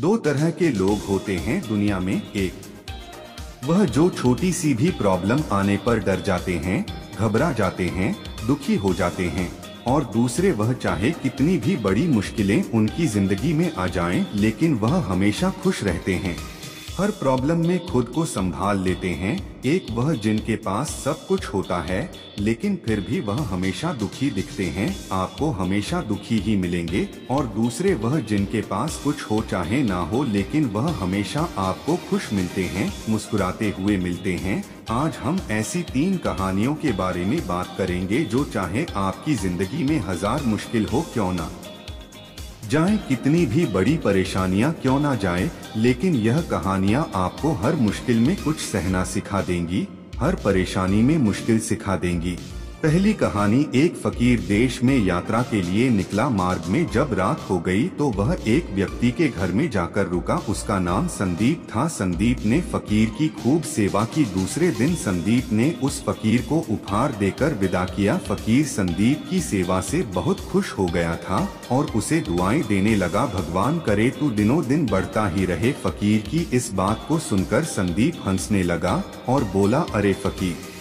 दो तरह के लोग होते हैं दुनिया में एक वह जो छोटी सी भी प्रॉब्लम आने पर डर जाते हैं घबरा जाते हैं दुखी हो जाते हैं और दूसरे वह चाहे कितनी भी बड़ी मुश्किलें उनकी जिंदगी में आ जाएं लेकिन वह हमेशा खुश रहते हैं हर प्रॉब्लम में खुद को संभाल लेते हैं एक वह जिनके पास सब कुछ होता है लेकिन फिर भी वह हमेशा दुखी दिखते हैं आपको हमेशा दुखी ही मिलेंगे और दूसरे वह जिनके पास कुछ हो चाहे ना हो लेकिन वह हमेशा आपको खुश मिलते हैं मुस्कुराते हुए मिलते हैं आज हम ऐसी तीन कहानियों के बारे में बात करेंगे जो चाहे आपकी जिंदगी में हजार मुश्किल हो क्यों ना जाए कितनी भी बड़ी परेशानियां क्यों ना जाए लेकिन यह कहानियां आपको हर मुश्किल में कुछ सहना सिखा देंगी हर परेशानी में मुश्किल सिखा देंगी पहली कहानी एक फकीर देश में यात्रा के लिए निकला मार्ग में जब रात हो गई तो वह एक व्यक्ति के घर में जाकर रुका उसका नाम संदीप था संदीप ने फकीर की खूब सेवा की दूसरे दिन संदीप ने उस फकीर को उपहार देकर विदा किया फकीर संदीप की सेवा से बहुत खुश हो गया था और उसे दुआएं देने लगा भगवान करे तू दिनों दिन बढ़ता ही रहे फकीर की इस बात को सुनकर संदीप हंसने लगा और बोला अरे फकीर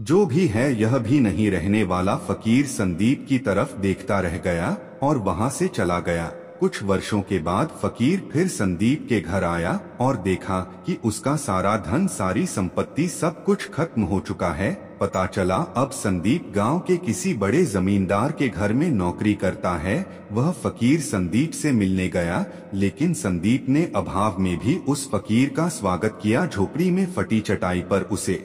जो भी है यह भी नहीं रहने वाला फकीर संदीप की तरफ देखता रह गया और वहां से चला गया कुछ वर्षों के बाद फकीर फिर संदीप के घर आया और देखा कि उसका सारा धन सारी संपत्ति सब कुछ खत्म हो चुका है पता चला अब संदीप गांव के किसी बड़े जमींदार के घर में नौकरी करता है वह फकीर संदीप से मिलने गया लेकिन संदीप ने अभाव में भी उस फकीर का स्वागत किया झोपड़ी में फटी चटाई पर उसे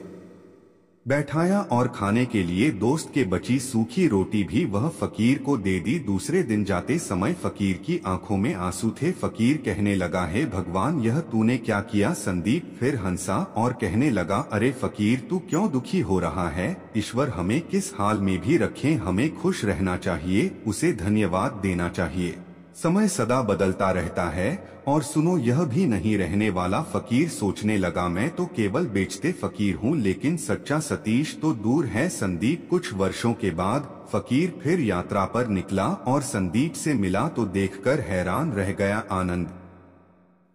बैठाया और खाने के लिए दोस्त के बची सूखी रोटी भी वह फकीर को दे दी दूसरे दिन जाते समय फकीर की आंखों में आंसू थे फकीर कहने लगा है भगवान यह तूने क्या किया संदीप फिर हंसा और कहने लगा अरे फकीर तू क्यों दुखी हो रहा है ईश्वर हमें किस हाल में भी रखे हमें खुश रहना चाहिए उसे धन्यवाद देना चाहिए समय सदा बदलता रहता है और सुनो यह भी नहीं रहने वाला फकीर सोचने लगा मैं तो केवल बेचते फकीर हूँ लेकिन सच्चा सतीश तो दूर है संदीप कुछ वर्षों के बाद फकीर फिर यात्रा पर निकला और संदीप से मिला तो देखकर हैरान रह गया आनंद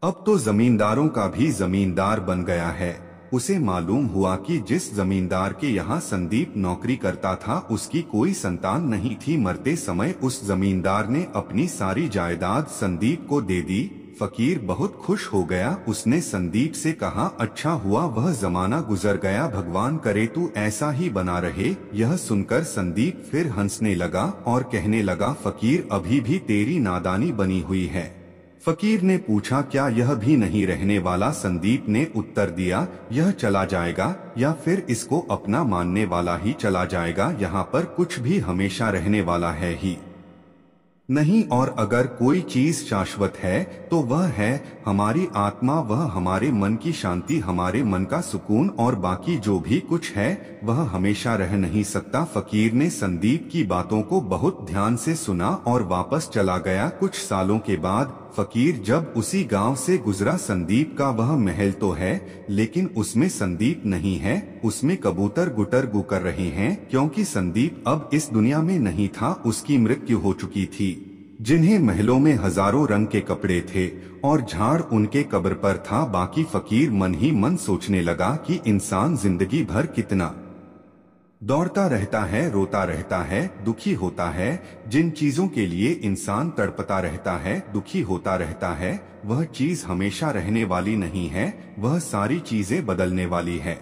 अब तो जमींदारों का भी जमींदार बन गया है उसे मालूम हुआ कि जिस जमींदार के यहाँ संदीप नौकरी करता था उसकी कोई संतान नहीं थी मरते समय उस जमींदार ने अपनी सारी जायदाद संदीप को दे दी फकीर बहुत खुश हो गया उसने संदीप से कहा अच्छा हुआ वह जमाना गुजर गया भगवान करे तू ऐसा ही बना रहे यह सुनकर संदीप फिर हंसने लगा और कहने लगा फकीर अभी भी तेरी नादानी बनी हुई है फकीर ने पूछा क्या यह भी नहीं रहने वाला संदीप ने उत्तर दिया यह चला जाएगा या फिर इसको अपना मानने वाला ही चला जाएगा यहाँ पर कुछ भी हमेशा रहने वाला है ही नहीं और अगर कोई चीज शाश्वत है तो वह है हमारी आत्मा वह हमारे मन की शांति हमारे मन का सुकून और बाकी जो भी कुछ है वह हमेशा रह नहीं सकता फकीर ने संदीप की बातों को बहुत ध्यान से सुना और वापस चला गया कुछ सालों के बाद फकीर जब उसी गांव से गुजरा संदीप का वह महल तो है लेकिन उसमें संदीप नहीं है उसमें कबूतर गुटर गु कर रहे हैं क्योंकि संदीप अब इस दुनिया में नहीं था उसकी मृत्यु हो चुकी थी जिन्हें महलों में हजारों रंग के कपड़े थे और झाड़ उनके कब्र पर था बाकी फकीर मन ही मन सोचने लगा कि इंसान जिंदगी भर कितना दौड़ता रहता है रोता रहता है दुखी होता है जिन चीजों के लिए इंसान तड़पता रहता है दुखी होता रहता है वह चीज हमेशा रहने वाली नहीं है वह सारी चीजें बदलने वाली है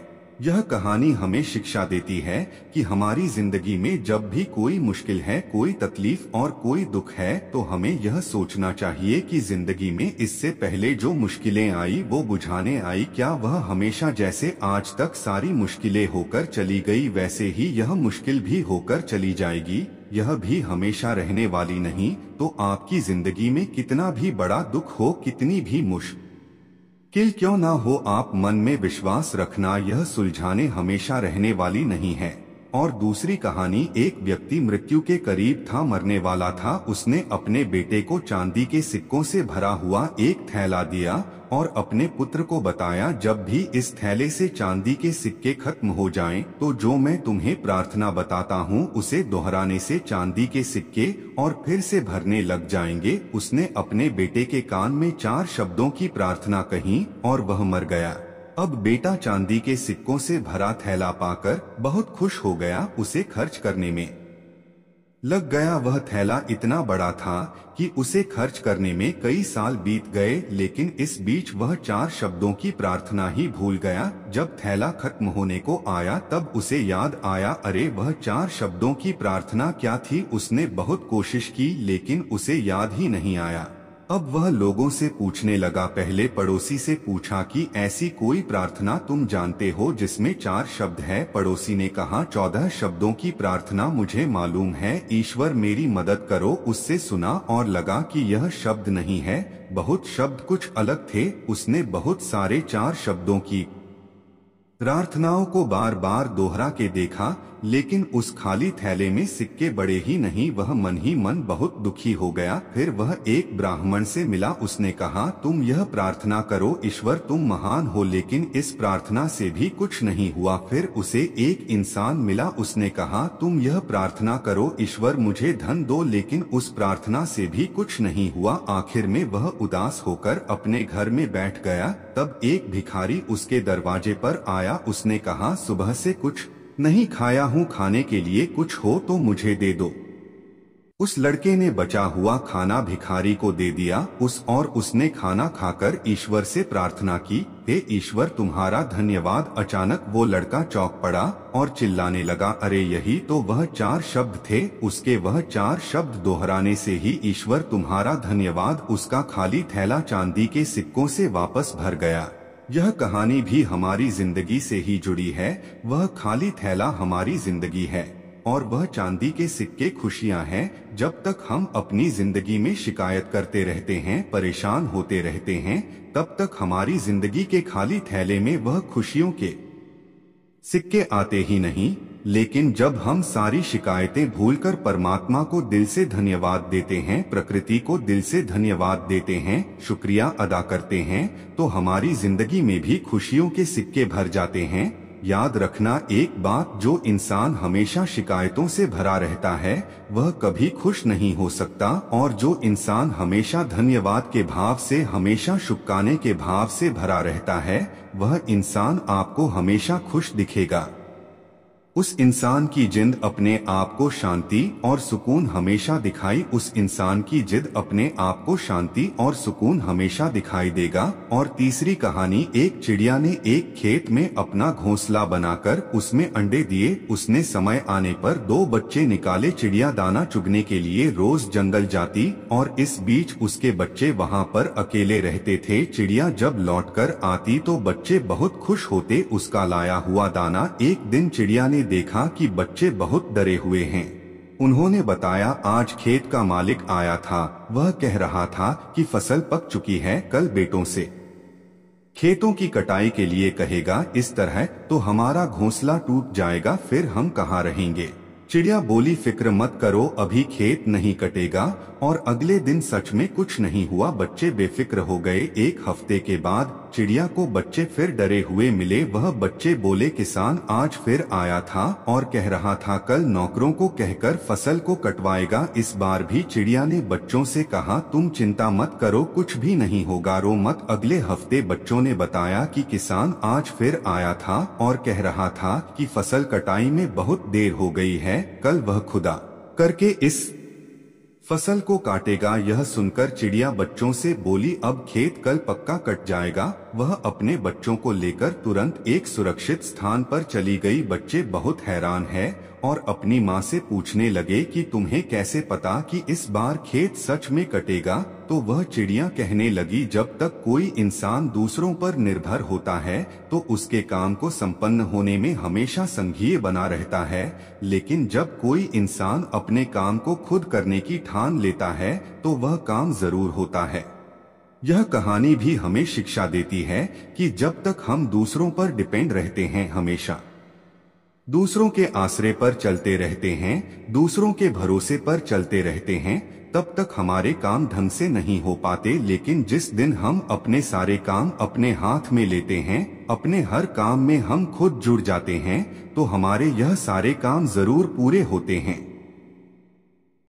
यह कहानी हमें शिक्षा देती है कि हमारी जिंदगी में जब भी कोई मुश्किल है कोई तकलीफ और कोई दुख है तो हमें यह सोचना चाहिए कि जिंदगी में इससे पहले जो मुश्किलें आई वो बुझाने आई क्या वह हमेशा जैसे आज तक सारी मुश्किलें होकर चली गई वैसे ही यह मुश्किल भी होकर चली जाएगी यह भी हमेशा रहने वाली नहीं तो आपकी जिंदगी में कितना भी बड़ा दुख हो कितनी भी मुश्किल कि क्यों ना हो आप मन में विश्वास रखना यह सुलझाने हमेशा रहने वाली नहीं है और दूसरी कहानी एक व्यक्ति मृत्यु के करीब था मरने वाला था उसने अपने बेटे को चांदी के सिक्कों से भरा हुआ एक थैला दिया और अपने पुत्र को बताया जब भी इस थैले से चांदी के सिक्के खत्म हो जाएं, तो जो मैं तुम्हें प्रार्थना बताता हूँ उसे दोहराने से चांदी के सिक्के और फिर से भरने लग जाएंगे उसने अपने बेटे के कान में चार शब्दों की प्रार्थना कही और वह मर गया अब बेटा चांदी के सिक्कों से भरा थैला पाकर बहुत खुश हो गया उसे खर्च करने में लग गया वह थैला इतना बड़ा था कि उसे खर्च करने में कई साल बीत गए लेकिन इस बीच वह चार शब्दों की प्रार्थना ही भूल गया जब थैला खत्म होने को आया तब उसे याद आया अरे वह चार शब्दों की प्रार्थना क्या थी उसने बहुत कोशिश की लेकिन उसे याद ही नहीं आया अब वह लोगों से पूछने लगा पहले पड़ोसी से पूछा कि ऐसी कोई प्रार्थना तुम जानते हो जिसमें चार शब्द है पड़ोसी ने कहा चौदह शब्दों की प्रार्थना मुझे मालूम है ईश्वर मेरी मदद करो उससे सुना और लगा कि यह शब्द नहीं है बहुत शब्द कुछ अलग थे उसने बहुत सारे चार शब्दों की प्रार्थनाओं को बार बार दोहरा के देखा लेकिन उस खाली थैले में सिक्के बड़े ही नहीं वह मन ही मन बहुत दुखी हो गया फिर वह एक ब्राह्मण से मिला उसने कहा तुम यह प्रार्थना करो ईश्वर तुम महान हो लेकिन इस प्रार्थना से भी कुछ नहीं हुआ फिर उसे एक इंसान मिला उसने कहा तुम यह प्रार्थना करो ईश्वर मुझे धन दो लेकिन उस प्रार्थना से भी कुछ नहीं हुआ आखिर में वह उदास होकर अपने घर में बैठ गया तब एक भिखारी उसके दरवाजे पर आया उसने कहा सुबह से कुछ नहीं खाया हूँ खाने के लिए कुछ हो तो मुझे दे दो उस लड़के ने बचा हुआ खाना भिखारी को दे दिया उस और उसने खाना खाकर ईश्वर से प्रार्थना की हे ईश्वर तुम्हारा धन्यवाद अचानक वो लड़का चौक पड़ा और चिल्लाने लगा अरे यही तो वह चार शब्द थे उसके वह चार शब्द दोहराने से ही ईश्वर तुम्हारा धन्यवाद उसका खाली थैला चांदी के सिक्कों से वापस भर गया यह कहानी भी हमारी जिंदगी से ही जुड़ी है वह खाली थैला हमारी जिंदगी है और वह चांदी के सिक्के खुशियां हैं जब तक हम अपनी जिंदगी में शिकायत करते रहते हैं परेशान होते रहते हैं तब तक हमारी जिंदगी के खाली थैले में वह खुशियों के सिक्के आते ही नहीं लेकिन जब हम सारी शिकायतें भूलकर परमात्मा को दिल से धन्यवाद देते हैं प्रकृति को दिल से धन्यवाद देते हैं शुक्रिया अदा करते हैं तो हमारी जिंदगी में भी खुशियों के सिक्के भर जाते हैं याद रखना एक बात जो इंसान हमेशा शिकायतों से भरा रहता है वह कभी खुश नहीं हो सकता और जो इंसान हमेशा धन्यवाद के भाव से हमेशा शुभकाने के भाव से भरा रहता है वह इंसान आपको हमेशा खुश दिखेगा उस इंसान की जिंद अपने आप को शांति और सुकून हमेशा दिखाई उस इंसान की जिद अपने आप को शांति और सुकून हमेशा दिखाई देगा और तीसरी कहानी एक चिड़िया ने एक खेत में अपना घोंसला बनाकर उसमें अंडे दिए उसने समय आने पर दो बच्चे निकाले चिड़िया दाना चुगने के लिए रोज जंगल जाती और इस बीच उसके बच्चे वहाँ पर अकेले रहते थे चिड़िया जब लौट कर आती तो बच्चे बहुत खुश होते उसका लाया हुआ दाना एक दिन चिड़िया ने देखा कि बच्चे बहुत डरे हुए हैं उन्होंने बताया आज खेत का मालिक आया था वह कह रहा था कि फसल पक चुकी है कल बेटों से खेतों की कटाई के लिए कहेगा इस तरह तो हमारा घोंसला टूट जाएगा फिर हम कहाँ रहेंगे चिड़िया बोली फिक्र मत करो अभी खेत नहीं कटेगा और अगले दिन सच में कुछ नहीं हुआ बच्चे बेफिक्र हो गए एक हफ्ते के बाद चिड़िया को बच्चे फिर डरे हुए मिले वह बच्चे बोले किसान आज फिर आया था और कह रहा था कल नौकरों को कहकर फसल को कटवाएगा इस बार भी चिड़िया ने बच्चों से कहा तुम चिंता मत करो कुछ भी नहीं होगा रो मत अगले हफ्ते बच्चों ने बताया कि किसान आज फिर आया था और कह रहा था कि फसल कटाई में बहुत देर हो गई है कल वह खुदा करके इस फसल को काटेगा यह सुनकर चिड़िया बच्चों से बोली अब खेत कल पक्का कट जाएगा वह अपने बच्चों को लेकर तुरंत एक सुरक्षित स्थान पर चली गई बच्चे बहुत हैरान है और अपनी माँ से पूछने लगे कि तुम्हें कैसे पता कि इस बार खेत सच में कटेगा तो वह चिड़िया कहने लगी जब तक कोई इंसान दूसरों पर निर्भर होता है तो उसके काम को संपन्न होने में हमेशा संघीय बना रहता है लेकिन जब कोई इंसान अपने काम को खुद करने की ठान लेता है तो वह काम जरूर होता है यह कहानी भी हमें शिक्षा देती है कि जब तक हम दूसरों पर डिपेंड रहते हैं हमेशा दूसरों के आसरे पर चलते रहते हैं दूसरों के भरोसे पर चलते रहते हैं तब तक हमारे काम ढंग से नहीं हो पाते लेकिन जिस दिन हम अपने सारे काम अपने हाथ में लेते हैं अपने हर काम में हम खुद जुड़ जाते हैं तो हमारे यह सारे काम जरूर पूरे होते हैं